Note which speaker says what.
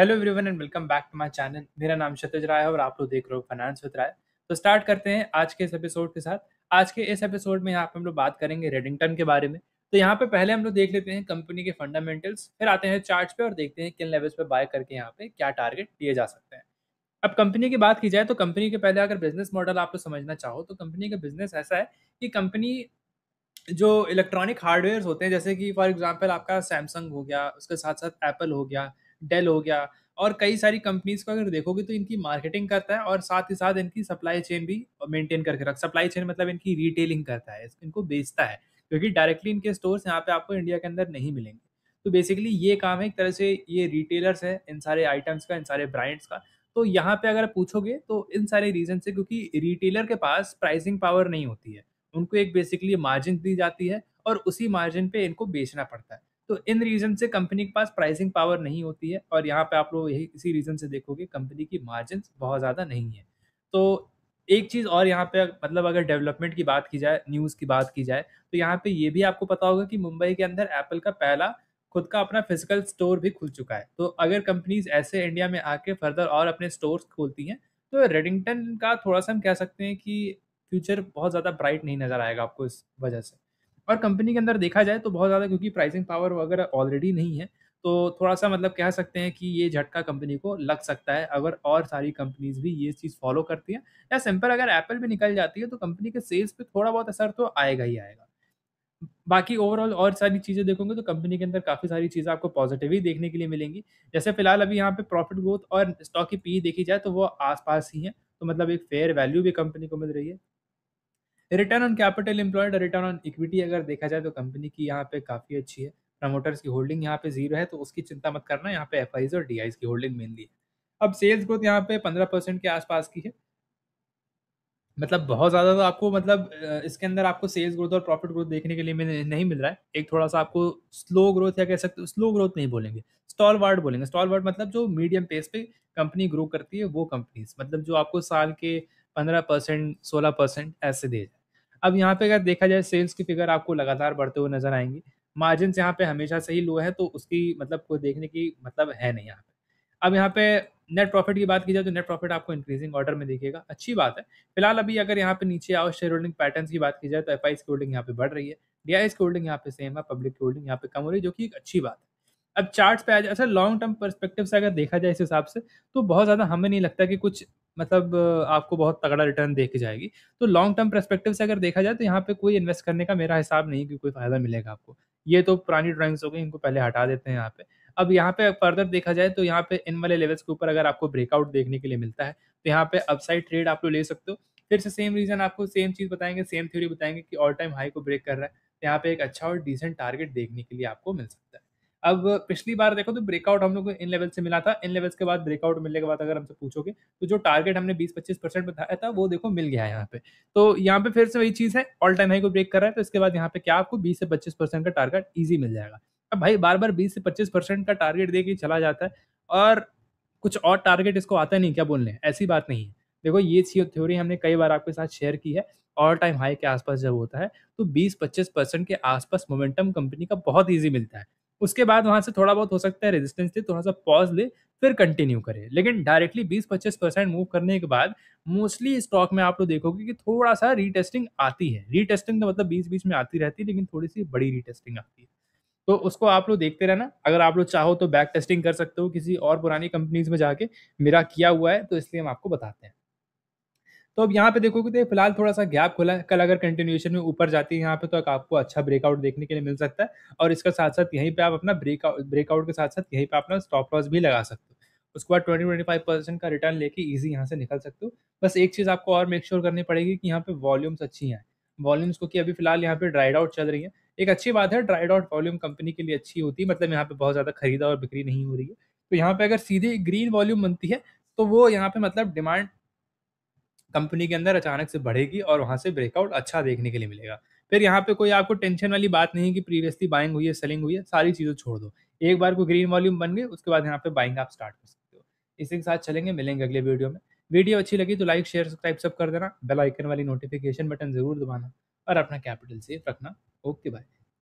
Speaker 1: hello everyone and welcome back to my channel मेरा नाम क्षतिज राय है और आप लोग देख रहे हो फाइनेंस विद राय तो स्टार्ट करते हैं आज के इस एपिसोड के साथ आज के इस एपिसोड में यहाँ पे हम लोग बात करेंगे रेडिंगटन के बारे में तो यहाँ पे पहले हम लोग देख लेते हैं कंपनी के फंडामेंटल्स फिर आते हैं चार्ट पे और देखते हैं किन लेवल्स पे बाय करके यहाँ पे क्या टारगेट दिए जा सकते हैं अब कंपनी की बात की जाए तो कंपनी के पहले अगर बिजनेस मॉडल आप लोग समझना चाहो तो कंपनी का बिजनेस ऐसा है कि कंपनी जो इलेक्ट्रॉनिक हार्डवेयर होते हैं जैसे कि फॉर एग्जाम्पल आपका सैमसंग हो गया उसके साथ साथ एप्पल हो गया डेल हो गया और कई सारी कंपनीज को अगर देखोगे तो इनकी मार्केटिंग करता है और साथ ही साथ इनकी सप्लाई चेन भी मेंटेन करके रख सप्लाई चेन मतलब इनकी रिटेलिंग करता है इनको बेचता है क्योंकि डायरेक्टली इनके स्टोर्स यहाँ पे आपको इंडिया के अंदर नहीं मिलेंगे तो बेसिकली ये काम है एक तरह से ये रिटेलर्स है इन सारे आइटम्स का इन सारे ब्रांड्स का तो यहाँ पे अगर पूछोगे तो इन सारे रीजन से क्योंकि रिटेलर के पास प्राइसिंग पावर नहीं होती है उनको एक बेसिकली मार्जिन दी जाती है और उसी मार्जिन पे इनको बेचना पड़ता है तो इन रीजन से कंपनी के पास प्राइसिंग पावर नहीं होती है और यहाँ पे आप लोग यही इसी रीजन से देखोगे कंपनी की मार्जिन बहुत ज़्यादा नहीं है तो एक चीज़ और यहाँ पे मतलब अगर डेवलपमेंट की बात की जाए न्यूज़ की बात की जाए तो यहाँ पे ये भी आपको पता होगा कि मुंबई के अंदर एप्पल का पहला खुद का अपना फिजिकल स्टोर भी खुल चुका है तो अगर कंपनीज ऐसे इंडिया में आके फर्दर और अपने स्टोर्स खोलती हैं तो रेडिंगटन का थोड़ा सा हम कह सकते हैं कि फ्यूचर बहुत ज़्यादा ब्राइट नहीं नज़र आएगा आपको इस वजह से और कंपनी के अंदर देखा जाए तो बहुत ज़्यादा क्योंकि प्राइसिंग पावर वगैरह ऑलरेडी नहीं है तो थोड़ा सा मतलब कह सकते हैं कि ये झटका कंपनी को लग सकता है अगर और सारी कंपनीज भी ये चीज़ फॉलो करती हैं या सिंपल अगर एप्पल भी निकल जाती है तो कंपनी के सेल्स पे थोड़ा बहुत असर तो आएगा ही आएगा बाकी ओवरऑल और सारी चीज़ें देखोगे तो कंपनी के अंदर काफ़ी सारी चीज़ें आपको पॉजिटिव ही देखने के लिए मिलेंगी जैसे फिलहाल अभी यहाँ पे प्रॉफिट ग्रोथ और स्टॉक की पी देखी जाए तो वो आसपास ही है तो मतलब एक फेयर वैल्यू भी कंपनी को मिल रही है रिटर्न ऑन कैपिटल एम्प्लॉयड और रिटर्न ऑन इक्विटी अगर देखा जाए तो कंपनी की यहाँ पे काफ़ी अच्छी है प्रमोटर्स की होल्डिंग यहाँ पे जीरो है तो उसकी चिंता मत करना यहाँ पे एफ और डी की होल्डिंग मेनली है अब सेल्स ग्रोथ यहाँ पे पंद्रह परसेंट के आसपास की है मतलब बहुत ज़्यादा तो आपको मतलब इसके अंदर आपको सेल्स ग्रोथ और प्रॉफिट ग्रोथ देखने के लिए नहीं मिल रहा है एक थोड़ा सा आपको स्लो ग्रोथ या कह सकते हो स्लो ग्रोथ नहीं बोलेंगे स्टॉल वार्ड बोलेंगे स्टॉल वर्ड मतलब जो मीडियम पेस पे कंपनी ग्रो करती है वो कंपनीज मतलब जो आपको साल के पंद्रह परसेंट सोलह परसेंट ऐसे दे जाए अब यहाँ पे अगर देखा जाए सेल्स की फिगर आपको लगातार बढ़ते हुए नजर आएंगी मार्जिन यहाँ पे हमेशा से ही लो है तो उसकी मतलब कोई देखने की मतलब है नहीं यहाँ पे अब यहाँ पे नेट प्रॉफिट की बात की जाए तो नेट प्रॉफिट आपको इंक्रीजिंग ऑर्डर में दिखेगा अच्छी बात है फिलहाल अभी अगर यहाँ पे नीचे आओ शेयर होल्डिंग पैटर्न की बात की जाए तो एफ आई की होल्डिंग यहाँ पे बढ़ रही है डी आई की होल्डिंग यहाँ पे सेम है पब्लिक की होल्डिंग यहाँ पे कम हो रही है जो कि एक अच्छी बात है अब चार्ट पे आ जाए अच्छा लॉन्ग टर्म परस्पेक्टिव से अगर देखा जाए इस हिसाब से तो बहुत ज़्यादा हमें नहीं लगता कि कुछ मतलब आपको बहुत तगड़ा रिटर्न देख के जाएगी तो लॉन्ग टर्म परस्पेक्टिव से अगर देखा जाए तो यहाँ पे कोई इन्वेस्ट करने का मेरा हिसाब नहीं कि कोई फ़ायदा मिलेगा आपको ये तो पुरानी ड्राइंग्स हो गई इनको पहले हटा देते हैं यहाँ पे अब यहाँ पे फर्दर देखा जाए तो यहाँ पे इन वाले लेवल्स के ऊपर अगर आपको ब्रेकआउट देखने के लिए मिलता है तो यहाँ पे अपसाइड ट्रेड आप लोग ले सकते हो फिर से सेम रीज़न आपको सेम चीज़ बताएंगे सेम थ्योरी बताएंगे कि ऑल टाइम हाई को ब्रेक कर रहा है तो यहाँ पे एक अच्छा और डिसेंट टारगेट देखने के लिए आपको मिल सकता है अब पिछली बार देखो तो ब्रेकआउट हम लोग को इन लेवल से मिला था इन लेवल्स के बाद ब्रेकआउट मिलने के बाद अगर हमसे पूछोगे तो जो टारगेट हमने 20-25 परसेंट बताया था वो देखो मिल गया है यहाँ पे तो यहाँ पे फिर से वही चीज़ है ऑल टाइम हाई को ब्रेक कर रहा है तो इसके बाद यहाँ पे क्या आपको बीस से पच्चीस परसेंट का टारगेट ईजी मिल जाएगा अब भाई बार बार बीस से पच्चीस परसेंट का टारगेट दे के चला जाता है और कुछ और टारगेट इसको आता नहीं क्या बोलने ऐसी बात नहीं है देखो ये थ्योरी हमने कई बार आपके साथ शेयर की है ऑल टाइम हाई के आसपास जब होता है तो 20-25 परसेंट के आसपास मोमेंटम कंपनी का बहुत ईजी मिलता है उसके बाद वहां से थोड़ा बहुत हो सकता है रेजिस्टेंस दे थोड़ा सा पॉज ले फिर कंटिन्यू करे लेकिन डायरेक्टली 20-25 परसेंट मूव करने के बाद मोस्टली स्टॉक में आप लोग देखोगे कि थोड़ा सा रीटेस्टिंग आती है रीटेस्टिंग तो मतलब बीच बीच में आती रहती है लेकिन थोड़ी सी बड़ी रीटेस्टिंग आती है तो उसको आप लोग देखते रहना अगर आप लोग चाहो तो बैक टेस्टिंग कर सकते हो किसी और पुरानी कंपनीज में जाके मेरा किया हुआ है तो इसलिए हम आपको बताते हैं तो अब यहाँ पे देखो कि तो फिलहाल थोड़ा सा गैप खुला है कल अगर कंटिन्यूएशन में ऊपर जाती है यहाँ पे तो आपको अच्छा ब्रेकआउट देखने के लिए मिल सकता है और इसका साथ साथ यहीं पे आप अपना ब्रेकआउट ब्रेकआउट के साथ साथ यहीं पे अपना स्टॉप लॉस भी लगा सकते हो उसके बाद ट्वेंटी ट्वेंटी फाइव परसेंट का रिटर्न लेके ईजी यहाँ से निकल सकते हो बस एक चीज़ आपको और मेक श्योर करनी पड़ेगी कि यहाँ पे वॉल्यूम्स अच्छी हैं वॉल्यूम्स क्योंकि अभी फिलहाल यहाँ पे ड्राइड आउट चल रही है एक अच्छी बात है ड्राइड आउट वॉल्यूम कंपनी के लिए अच्छी होती है मतलब यहाँ पे बहुत ज़्यादा खरीदा और बिक्री नहीं हो रही है तो यहाँ पे अगर सीधे ग्रीन वॉल्यूम बनती है तो वो यहाँ पे मतलब डिमांड कंपनी के अंदर अचानक से बढ़ेगी और वहाँ से ब्रेकआउट अच्छा देखने के लिए मिलेगा फिर यहाँ पे कोई आपको टेंशन वाली बात नहीं कि प्रीवियसली बाइंग हुई है सेलिंग हुई है सारी चीज़ें छोड़ दो एक बार को ग्रीन वॉल्यूम बन गई उसके बाद यहाँ पे बाइंग आप स्टार्ट कर सकते हो इसी के साथ चलेंगे मिलेंगे अगले वीडियो में वीडियो अच्छी लगी तो लाइक शेयर सब्सक्राइब सब कर देना बेल आइकन वाली नोटिफिकेशन बटन जरूर दबाना और अपना कैपिटल सेफ रखना ओके बाय